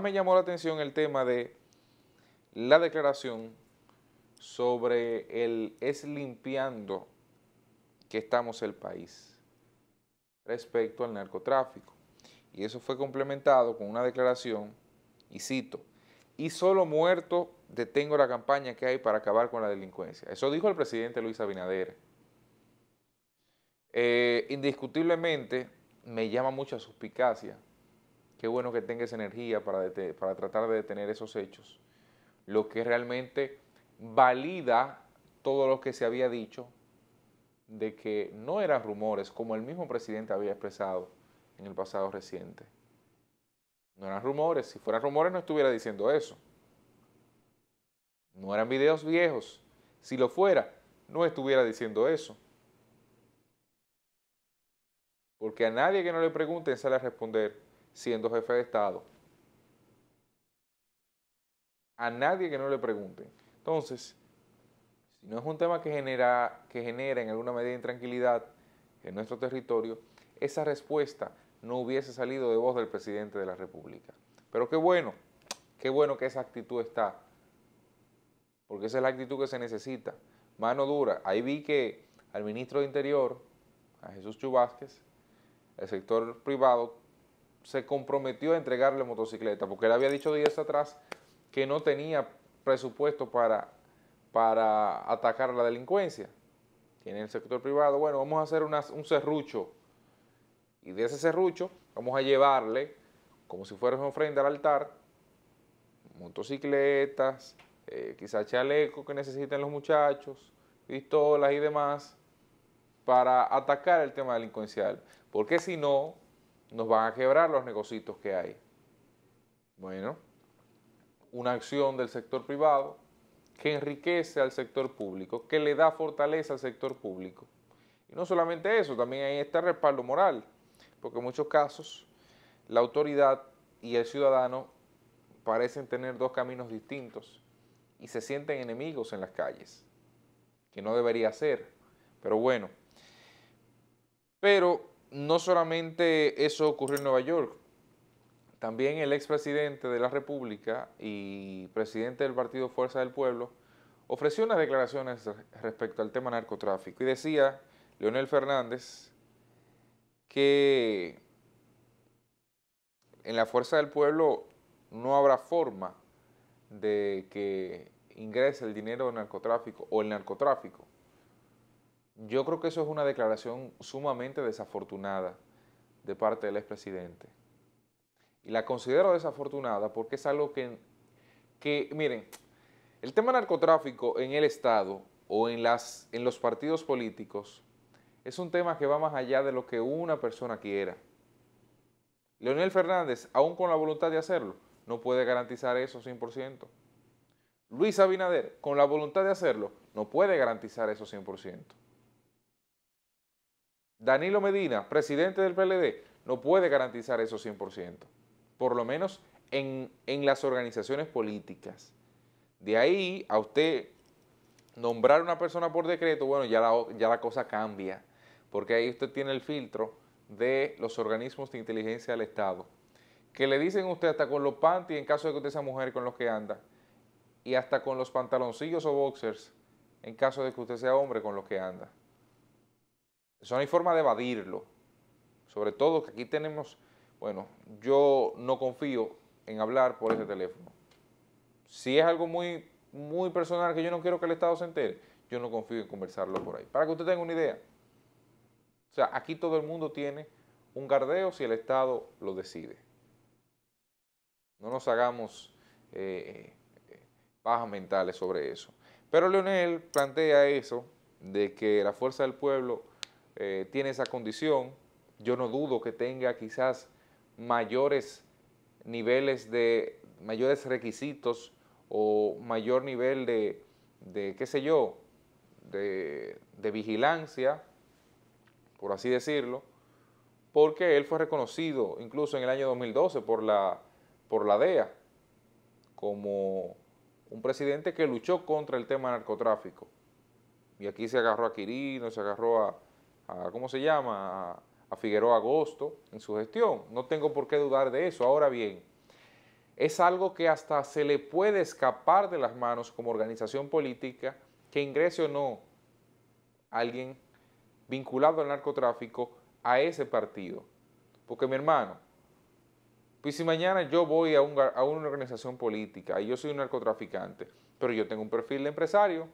Me llamó la atención el tema de la declaración sobre el es limpiando que estamos el país respecto al narcotráfico. Y eso fue complementado con una declaración, y cito, y solo muerto detengo la campaña que hay para acabar con la delincuencia. Eso dijo el presidente Luis Abinader. Eh, indiscutiblemente me llama mucha suspicacia Qué bueno que tenga esa energía para, para tratar de detener esos hechos. Lo que realmente valida todo lo que se había dicho de que no eran rumores, como el mismo presidente había expresado en el pasado reciente. No eran rumores. Si fueran rumores no estuviera diciendo eso. No eran videos viejos. Si lo fuera, no estuviera diciendo eso. Porque a nadie que no le pregunten sale a responder siendo jefe de Estado. A nadie que no le pregunten. Entonces, si no es un tema que genera, que en alguna medida intranquilidad en nuestro territorio, esa respuesta no hubiese salido de voz del presidente de la República. Pero qué bueno, qué bueno que esa actitud está, porque esa es la actitud que se necesita. Mano dura. Ahí vi que al ministro de Interior, a Jesús Chubásquez, el sector privado se comprometió a entregarle motocicleta, porque él había dicho días atrás que no tenía presupuesto para, para atacar la delincuencia. Tiene el sector privado, bueno, vamos a hacer un serrucho. Y de ese serrucho vamos a llevarle, como si fuera un ofrenda al altar, motocicletas, eh, quizás chalecos que necesiten los muchachos, pistolas y demás, para atacar el tema delincuencial. Porque si no, nos van a quebrar los negocios que hay. Bueno, una acción del sector privado que enriquece al sector público, que le da fortaleza al sector público. Y no solamente eso, también hay este respaldo moral, porque en muchos casos la autoridad y el ciudadano parecen tener dos caminos distintos y se sienten enemigos en las calles, que no debería ser, pero bueno. Pero no solamente eso ocurrió en Nueva York, también el expresidente de la República y presidente del partido Fuerza del Pueblo ofreció unas declaraciones respecto al tema narcotráfico y decía Leonel Fernández que en la Fuerza del Pueblo no habrá forma de que ingrese el dinero del narcotráfico o el narcotráfico yo creo que eso es una declaración sumamente desafortunada de parte del expresidente. Y la considero desafortunada porque es algo que, que miren, el tema narcotráfico en el Estado o en, las, en los partidos políticos es un tema que va más allá de lo que una persona quiera. Leonel Fernández, aún con la voluntad de hacerlo, no puede garantizar eso 100%. Luis Abinader, con la voluntad de hacerlo, no puede garantizar eso 100%. Danilo Medina, presidente del PLD, no puede garantizar eso 100%, por lo menos en, las organizaciones políticas. De ahí a usted nombrar una persona por decreto, bueno, ya la, ya la cosa cambia, porque ahí usted tiene el filtro de los organismos de inteligencia del Estado, que le dicen a usted hasta con los panties, en caso de que usted sea mujer con los que anda, y hasta con los pantaloncillos o boxers, en caso de que usted sea hombre con los que anda. Eso no hay forma de evadirlo. Sobre todo que aquí tenemos, bueno, yo no confío en hablar por ese teléfono. Si es algo muy, muy personal que yo no quiero que el Estado se entere, yo no confío en conversarlo por ahí. Para que usted tenga una idea. O sea, aquí todo el mundo tiene un gardeo si el Estado lo decide. No nos hagamos eh, eh, bajas mentales sobre eso. Pero Leonel plantea eso de que la fuerza del pueblo eh, tiene esa condición. Yo no dudo que tenga quizás mayores niveles de, mayores requisitos o mayor nivel de, de qué sé yo, de, vigilancia, por así decirlo, porque él fue reconocido incluso en el año 2012 por la, por la DEA como un presidente que luchó contra el tema narcotráfico. Y aquí se agarró a Quirino, se agarró a, ¿cómo se llama? A, Figueroa Agosto en su gestión. No tengo por qué dudar de eso. Ahora bien, es algo que hasta se le puede escapar de las manos como organización política que ingrese o no alguien vinculado al narcotráfico a ese partido. Porque mi hermano, pues si mañana yo voy a, a una organización política y yo soy un narcotraficante, pero yo tengo un perfil de empresario,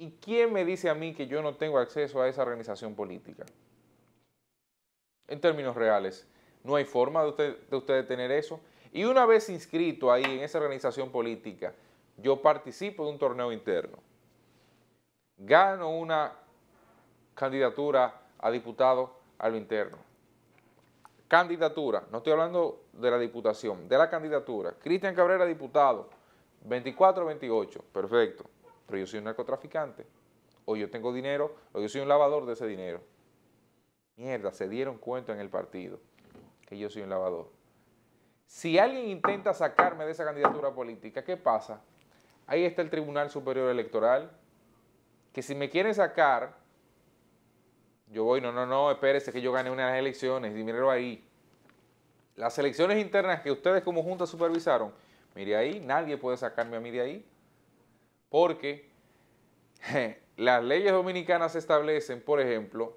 ¿Y quién me dice a mí que yo no tengo acceso a esa organización política? En términos reales, no hay forma de usted, de tener eso. Y una vez inscrito ahí en esa organización política, yo participo de un torneo interno. Gano una candidatura a diputado a lo interno. Candidatura, no estoy hablando de la diputación, de la candidatura. Cristian Cabrera, diputado, 24-28, perfecto pero yo soy un narcotraficante, o yo tengo dinero, o yo soy un lavador de ese dinero. Mierda, se dieron cuenta en el partido que yo soy un lavador. Si alguien intenta sacarme de esa candidatura política, ¿qué pasa? Ahí está el Tribunal Superior Electoral, que si me quieren sacar, yo voy, no, no, no, espérese que yo gane unas elecciones, y ahí. Las elecciones internas que ustedes como junta supervisaron, mire ahí, nadie puede sacarme a mí de ahí porque las leyes dominicanas establecen, por ejemplo,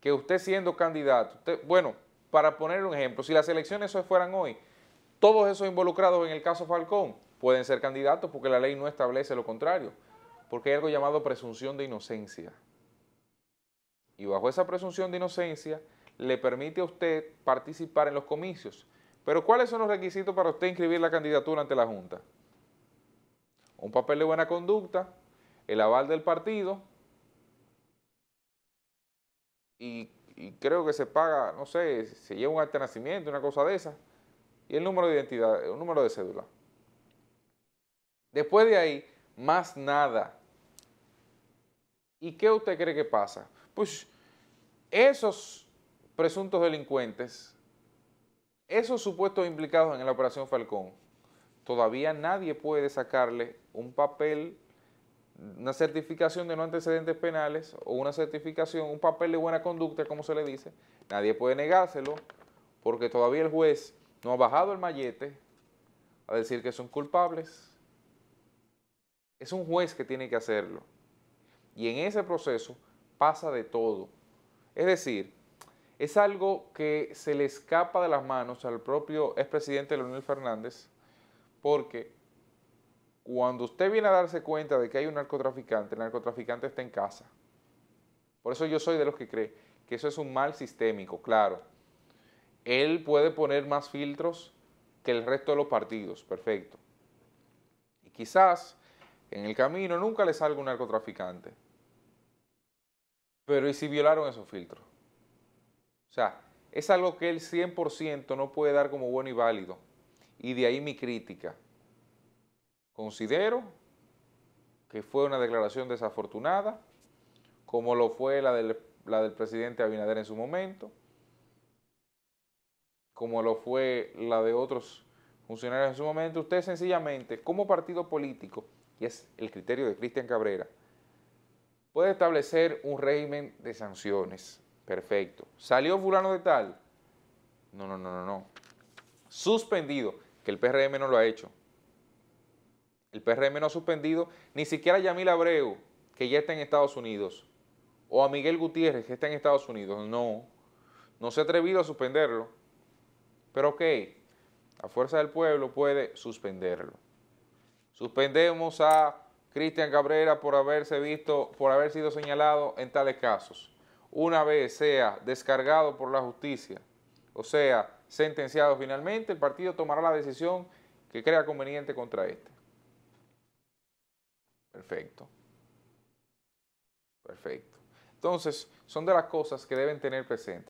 que usted siendo candidato, bueno, para poner un ejemplo, si las elecciones fueran hoy, todos esos involucrados en el caso Falcón pueden ser candidatos porque la ley no establece lo contrario, porque hay algo llamado presunción de inocencia. Y bajo esa presunción de inocencia le permite a usted participar en los comicios. Pero ¿cuáles son los requisitos para usted inscribir la candidatura ante la Junta? un papel de buena conducta, el aval del partido y, creo que se paga, no sé, se lleva un acta una cosa de esa, y el número de identidad, el número de cédula. Después de ahí, más nada. ¿Y qué usted cree que pasa? Pues esos presuntos delincuentes, esos supuestos implicados en la operación Falcón, todavía nadie puede sacarle un papel, una certificación de no antecedentes penales o una certificación, un papel de buena conducta, como se le dice, nadie puede negárselo porque todavía el juez no ha bajado el mallete a decir que son culpables. Es un juez que tiene que hacerlo. Y en ese proceso pasa de todo. Es decir, es algo que se le escapa de las manos al propio expresidente Leonel Fernández porque cuando usted viene a darse cuenta de que hay un narcotraficante, el narcotraficante está en casa. Por eso yo soy de los que cree que eso es un mal sistémico, claro. Él puede poner más filtros que el resto de los partidos, perfecto. Y quizás en el camino nunca le salga un narcotraficante. Pero ¿y si violaron esos filtros? O sea, es algo que él 100% no puede dar como bueno y válido. Y de ahí mi crítica. Considero que fue una declaración desafortunada, como lo fue la del, la del presidente Abinader en su momento, como lo fue la de otros funcionarios en su momento. Usted sencillamente, como partido político, y es el criterio de Cristian Cabrera, puede establecer un régimen de sanciones. Perfecto. ¿Salió fulano de tal? No, no, no, no, no. Suspendido que el PRM no lo ha hecho. El PRM no ha suspendido ni siquiera a Yamil Abreu, que ya está en Estados Unidos, o a Miguel Gutiérrez, que está en Estados Unidos. No, no se ha atrevido a suspenderlo. Pero ok, a fuerza del pueblo puede suspenderlo. Suspendemos a Cristian Cabrera por haberse visto, por haber sido señalado en tales casos. Una vez sea descargado por la justicia, o sea, sentenciado finalmente, el partido tomará la decisión que crea conveniente contra este. Perfecto. Perfecto. Entonces, son de las cosas que deben tener presente.